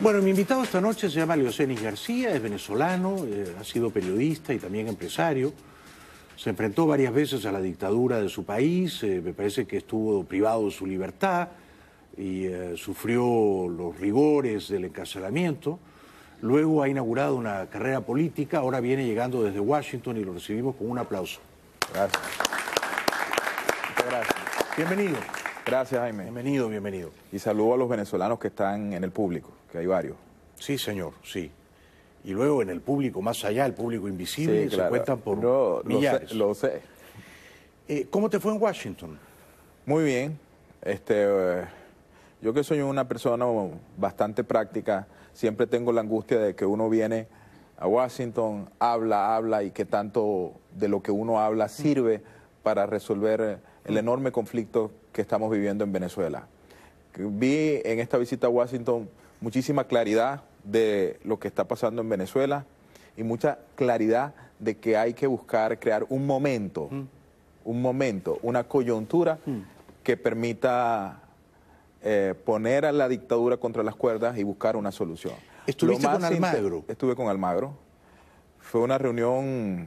Bueno, mi invitado esta noche se llama Leocenis García, es venezolano, eh, ha sido periodista y también empresario. Se enfrentó varias veces a la dictadura de su país, eh, me parece que estuvo privado de su libertad y eh, sufrió los rigores del encarcelamiento. Luego ha inaugurado una carrera política, ahora viene llegando desde Washington y lo recibimos con un aplauso. Gracias. Muchas gracias. Bienvenido. Gracias, Jaime. Bienvenido, bienvenido. Y saludo a los venezolanos que están en el público, que hay varios. Sí, señor, sí. Y luego en el público, más allá, el público invisible, se cuentan por no, Lo sé. Eh, ¿Cómo te fue en Washington? Muy bien. Este, eh, yo que soy una persona bastante práctica, siempre tengo la angustia de que uno viene a Washington, habla, habla y que tanto de lo que uno habla sirve para resolver eh, el enorme conflicto que estamos viviendo en Venezuela. Vi en esta visita a Washington muchísima claridad de lo que está pasando en Venezuela y mucha claridad de que hay que buscar crear un momento, mm. un momento, una coyuntura mm. que permita eh, poner a la dictadura contra las cuerdas y buscar una solución. Estuve con Almagro? Estuve con Almagro. Fue una reunión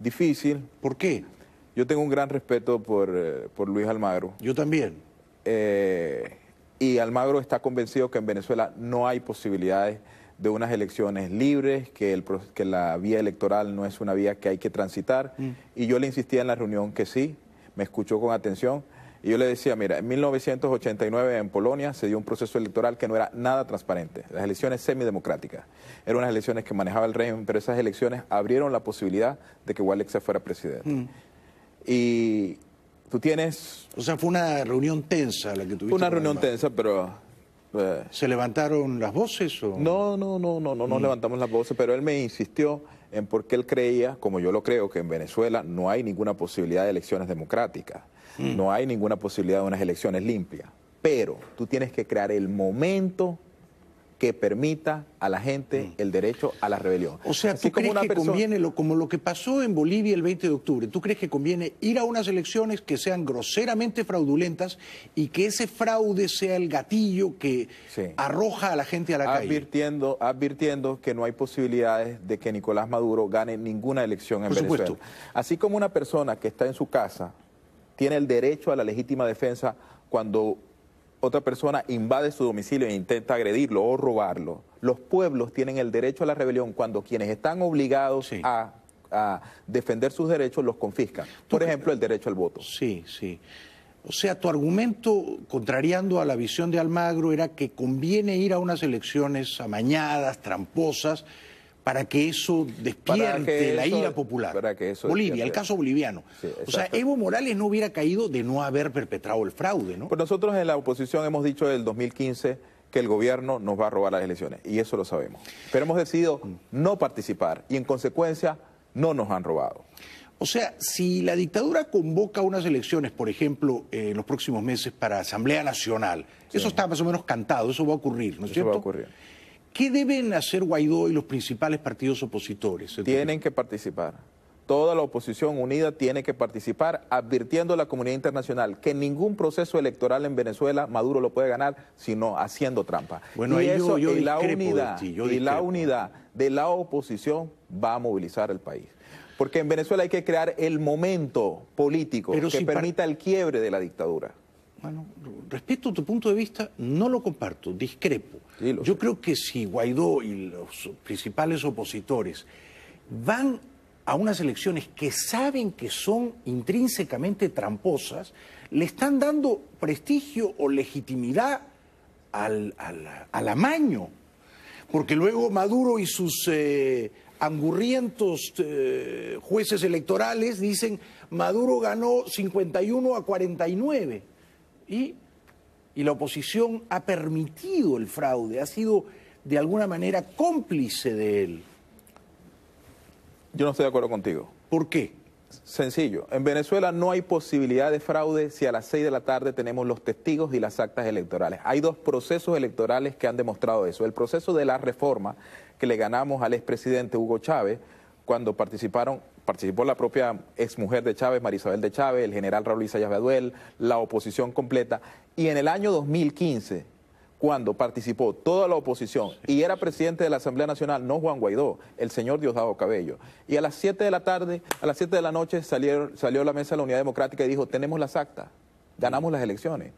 difícil. ¿Por qué? Yo tengo un gran respeto por, eh, Luis Almagro. Yo también. Eh, y Almagro está convencido que en Venezuela no hay posibilidades de unas elecciones libres, que, que la vía electoral no es una vía que hay que transitar. Mm. Y yo le insistía en la reunión que sí, me escuchó con atención. Y yo le decía, mira, en 1989 en Polonia se dio un proceso electoral que no era nada transparente, las elecciones semidemocráticas. Eran unas elecciones que manejaba el régimen, pero esas elecciones abrieron la posibilidad de que se fuera presidente. Mm. Y tú tienes... O sea, fue una reunión tensa la que tuviste. una reunión tensa, pero... Eh, ¿Se levantaron las voces? O... No, no, no, no, no mm. levantamos las voces, pero él me insistió en por qué él creía, como yo lo creo, que en Venezuela no hay ninguna posibilidad de elecciones democráticas, mm. no hay ninguna posibilidad de unas elecciones limpias. Pero tú tienes que crear el momento que permita a la gente mm. el derecho a la rebelión. O sea, ¿tú crees que conviene, como lo que pasó en Bolivia el 20 de octubre, ¿tú crees que conviene ir a unas elecciones que sean groseramente fraudulentas y que ese fraude sea el gatillo que arroja a la gente a la calle? Advirtiendo que no hay posibilidades de que Nicolás Maduro gane ninguna elección en Venezuela. Así como una persona que está en su casa tiene el derecho a la legítima defensa cuando otra persona invade su domicilio e intenta agredirlo o robarlo, los pueblos tienen el derecho a la rebelión cuando quienes están obligados a, a, defender sus derechos los confiscan. Por ejemplo, el derecho al voto. Sí, sí. O sea, tu argumento, contrariando a la visión de Almagro, era que conviene ir a unas elecciones amañadas, tramposas, para que eso despierte la ira popular. Bolivia, el caso boliviano. o sea, Evo Morales no hubiera caído de no haber perpetrado el fraude, ¿no? Pues nosotros en la oposición hemos dicho el 2015 que el gobierno nos va a robar las elecciones, y eso lo sabemos. Pero hemos decidido no participar, y en consecuencia no nos han robado. O sea, si la dictadura convoca unas elecciones, por ejemplo, eh, en los próximos meses para Asamblea Nacional, eso está más o menos cantado, eso va a ocurrir, ¿no es eso Va a ocurrir. ¿Qué deben hacer Guaidó y los principales partidos opositores? Tienen que participar. Toda la oposición unida tiene que participar, advirtiendo a la comunidad internacional que ningún proceso electoral en Venezuela Maduro lo puede ganar, sino haciendo trampa. Bueno, y eso, y la unidad, de la oposición va a movilizar al país. Porque en Venezuela hay que crear el momento político que permita el quiebre de la dictadura. Bueno, respeto tu punto de vista, no lo comparto, discrepo. Yo creo que si Guaidó y los principales opositores van a unas elecciones que saben que son intrínsecamente tramposas, le están dando prestigio o legitimidad al, amaño. Porque luego Maduro y sus eh, angurrientos eh, jueces electorales dicen, Maduro ganó 51 a 49. Y, la oposición ha permitido el fraude, ha sido de alguna manera cómplice de él. Yo no estoy de acuerdo contigo. ¿Por qué? Sencillo. En Venezuela no hay posibilidad de fraude si a las seis de la tarde tenemos los testigos y las actas electorales. Hay dos procesos electorales que han demostrado eso. El proceso de la reforma que le ganamos al expresidente Hugo Chávez cuando participaron, participó la propia exmujer de Chávez, Marisabel de Chávez, el general Raúl Isayas Baduel, la oposición completa. Y en el año 2015, cuando participó toda la oposición y era presidente de la Asamblea Nacional, no Juan Guaidó, el señor Diosdado Cabello. Y a las 7 de la tarde, a las 7 de la noche salió a la mesa la Unidad Democrática y dijo, tenemos las actas, ganamos las elecciones.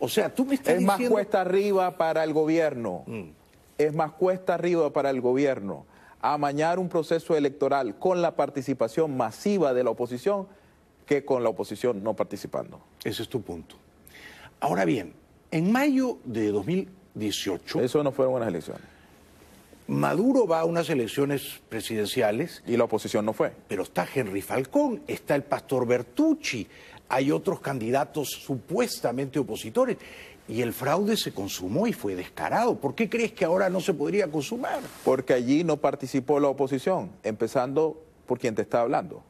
O sea, tú me estás Es más cuesta arriba para el gobierno. Mm. Es más cuesta arriba para el gobierno amañar un proceso electoral con la participación masiva de la oposición que con la oposición no participando. Ese es tu punto. Ahora bien, en mayo de 2018... Eso no fueron unas elecciones. Maduro va a unas elecciones presidenciales. Y la oposición no fue. Pero está Henry Falcón, está el pastor Bertucci, hay otros candidatos supuestamente opositores. Y el fraude se consumó y fue descarado. ¿Por qué crees que ahora no se podría consumar? Porque allí no participó la oposición, empezando por quien te está hablando,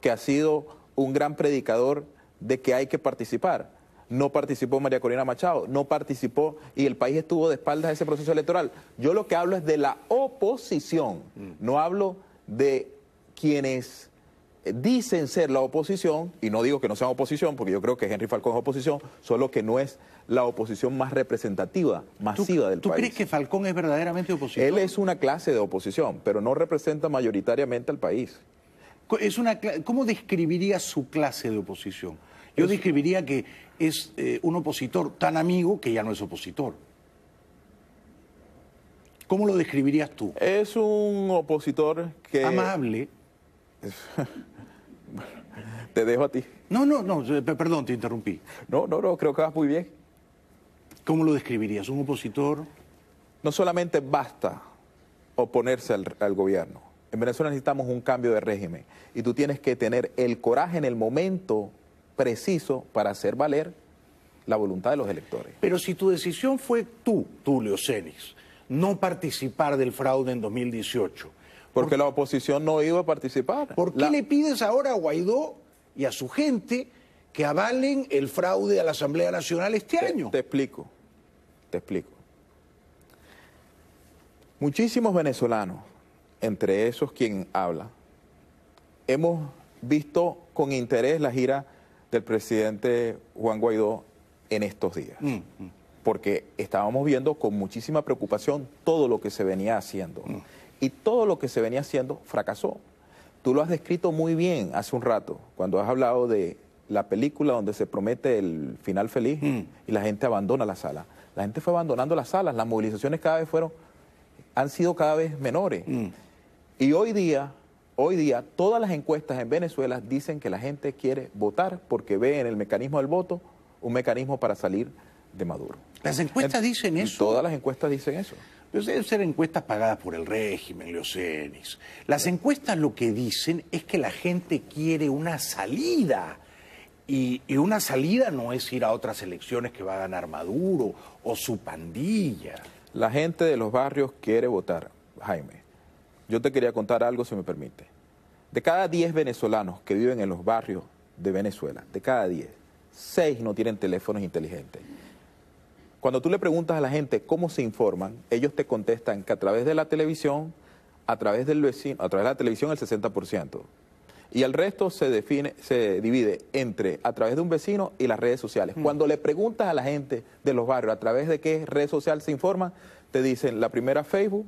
que ha sido un gran predicador de que hay que participar. No participó María Corina Machado, no participó y el país estuvo de espaldas a ese proceso electoral. Yo lo que hablo es de la oposición, mm. no hablo de quienes dicen ser la oposición, y no digo que no sean oposición, porque yo creo que Henry Falcón es oposición, solo que no es la oposición más representativa, masiva del país. ¿Tú crees que Falcón es verdaderamente oposición? Él es una clase de oposición, pero no representa mayoritariamente al país. ¿Cómo describiría su clase de oposición? Yo describiría que es eh, un opositor tan amigo que ya no es opositor. ¿Cómo lo describirías tú? Es un opositor que... Amable. Te dejo a ti. No, no, no, eh, perdón, te interrumpí. No, no, no, creo que vas muy bien. ¿Cómo lo describirías? ¿Un opositor? No solamente basta oponerse al, gobierno. En Venezuela necesitamos un cambio de régimen y tú tienes que tener el coraje en el momento preciso para hacer valer la voluntad de los electores. Pero si tu decisión fue tú, Tulio Cenis, no participar del fraude en 2018, porque la oposición no iba a participar. ¿Por qué le pides ahora a Guaidó y a su gente que avalen el fraude a la Asamblea Nacional este año? Te explico, te explico. Muchísimos venezolanos, entre esos quien habla, hemos visto con interés la gira del presidente Juan Guaidó en estos días. Mm, mm. Porque estábamos viendo con muchísima preocupación todo lo que se venía haciendo. Mm. Y todo lo que se venía haciendo fracasó. Tú lo has descrito muy bien hace un rato, cuando has hablado de la película donde se promete el final feliz mm. y la gente abandona la sala. La gente fue abandonando las salas, las movilizaciones cada vez fueron, han sido cada vez menores. Mm. Y hoy día, hoy día, todas las encuestas en Venezuela dicen que la gente quiere votar porque ve en el mecanismo del voto un mecanismo para salir de Maduro. Las encuestas dicen eso. Todas las encuestas dicen eso. Pero deben ser encuestas pagadas por el régimen, Leocenis. Las encuestas lo que dicen es que la gente quiere una salida. Y, y, una salida no es ir a otras elecciones que va a ganar Maduro o su pandilla. La gente de los barrios quiere votar, Jaime. Yo te quería contar algo, si me permite. De cada 10 venezolanos que viven en los barrios de Venezuela, de cada 10, 6 no tienen teléfonos inteligentes. Cuando tú le preguntas a la gente cómo se informan, ellos te contestan que a través de la televisión, a través del vecino, a través de la televisión el 60%. Y el resto se define, se divide entre a través de un vecino y las redes sociales. Mm. Cuando le preguntas a la gente de los barrios a través de qué red social se informan, te dicen la primera Facebook,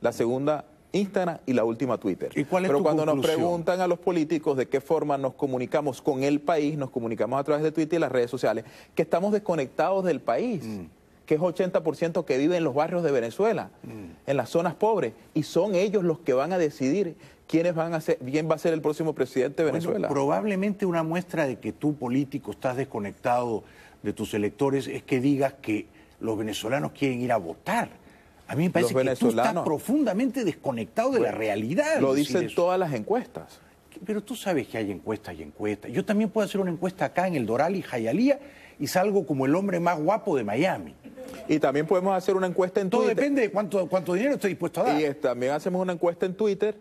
la segunda Instagram y la última Twitter. Pero cuando nos preguntan a los políticos de qué forma nos comunicamos con el país, nos comunicamos a través de Twitter y las redes sociales, que estamos desconectados del país. Mm que es 80% que vive en los barrios de Venezuela, mm. en las zonas pobres, y son ellos los que van a decidir quiénes van a ser, quién va a ser el próximo presidente de Venezuela. probablemente una muestra de que tú, político, estás desconectado de tus electores es que digas que los venezolanos quieren ir a votar. A mí me parece que tú estás profundamente desconectado de la realidad. Lo dicen todas las encuestas. Pero tú sabes que hay encuestas y encuestas. Yo también puedo hacer una encuesta acá en el Doral y Jayalía y salgo como el hombre más guapo de Miami. Y también podemos hacer una encuesta en Todo Twitter. Todo depende de cuánto, dinero esté dispuesto a dar. Y también hacemos una encuesta en Twitter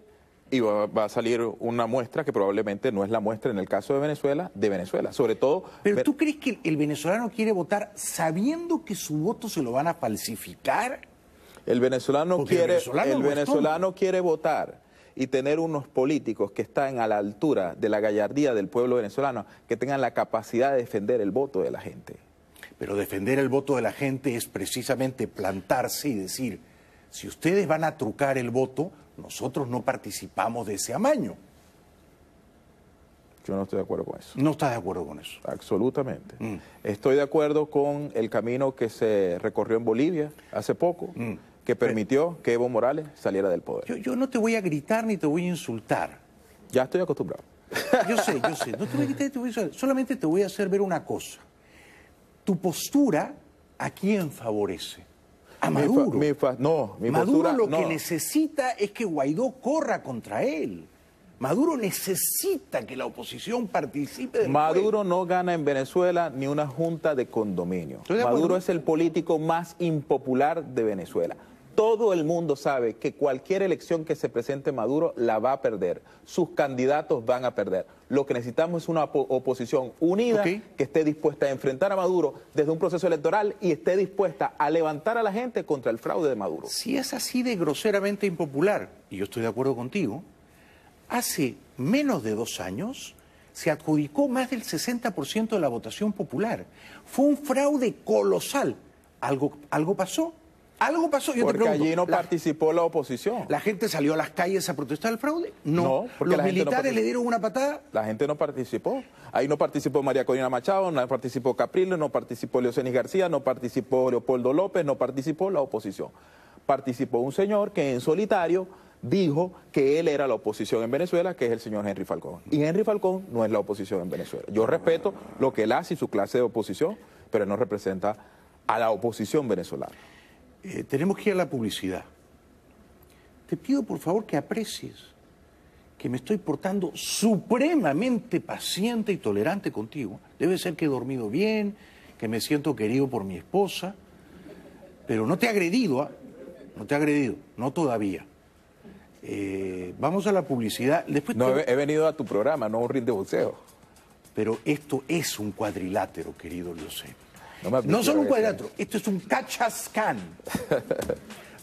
y va, a salir una muestra que probablemente no es la muestra en el caso de Venezuela, de Venezuela. Sobre todo. Pero tú crees que el venezolano quiere votar sabiendo que su voto se lo van a falsificar? El venezolano quiere. el venezolano quiere votar y tener unos políticos que están a la altura de la gallardía del pueblo venezolano, que tengan la capacidad de defender el voto de la gente. Pero defender el voto de la gente es precisamente plantarse y decir, si ustedes van a trucar el voto, nosotros no participamos de ese amaño. Yo no estoy de acuerdo con eso. No está de acuerdo con eso. Absolutamente. Mm. Estoy de acuerdo con el camino que se recorrió en Bolivia hace poco, mm. que permitió que Evo Morales saliera del poder. Yo, yo, no te voy a gritar ni te voy a insultar. Ya estoy acostumbrado. Yo sé, yo sé. No te voy a gritar te voy a insultar. Solamente te voy a hacer ver una cosa tu postura a quién favorece. A Maduro. no, Maduro lo que necesita es que Guaidó corra contra él. Maduro necesita que la oposición participe. Maduro no gana en Venezuela ni una junta de condominio. Maduro es el político más impopular de Venezuela. Todo el mundo sabe que cualquier elección que se presente Maduro la va a perder. Sus candidatos van a perder. Lo que necesitamos es una oposición unida que esté dispuesta a enfrentar a Maduro desde un proceso electoral y esté dispuesta a levantar a la gente contra el fraude de Maduro. Si es así de groseramente impopular, y yo estoy de acuerdo contigo, hace menos de dos años se adjudicó más del 60% de la votación popular. Fue un fraude colosal. Algo, algo pasó algo pasó, yo te pregunto, allí no participó la oposición. La gente salió a las calles a protestar el fraude. No, porque los militares le dieron una patada. La gente no participó. Ahí no participó María Corina Machado, no participó Capriles, no participó Leocenis García, no participó Leopoldo López, no participó la oposición. Participó un señor que en solitario dijo que él era la oposición en Venezuela, que es el señor Henry Falcón. Y Henry Falcón no es la oposición en Venezuela. Yo respeto lo que él hace y su clase de oposición, pero no representa a la oposición venezolana. Eh, tenemos que ir a la publicidad. Te pido por favor que aprecies que me estoy portando supremamente paciente y tolerante contigo. Debe ser que he dormido bien, que me siento querido por mi esposa, pero no te he agredido, ¿ah? no te he agredido, no todavía. Eh, vamos a la publicidad. Después no, he venido a tu programa, no a un de boxeo. Pero esto es un cuadrilátero, querido sé no, solo un cuadrilátero, esto es un cachascan.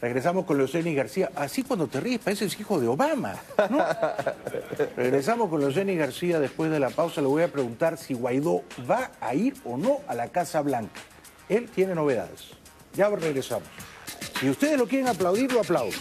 Regresamos con Leoceni García. Así cuando te ríes, pareces hijo de Obama, Regresamos con Leoceni García después de la pausa. Le voy a preguntar si Guaidó va a ir o no a la Casa Blanca. Él tiene novedades. Ya regresamos. Si ustedes lo quieren aplaudir, lo aplauden.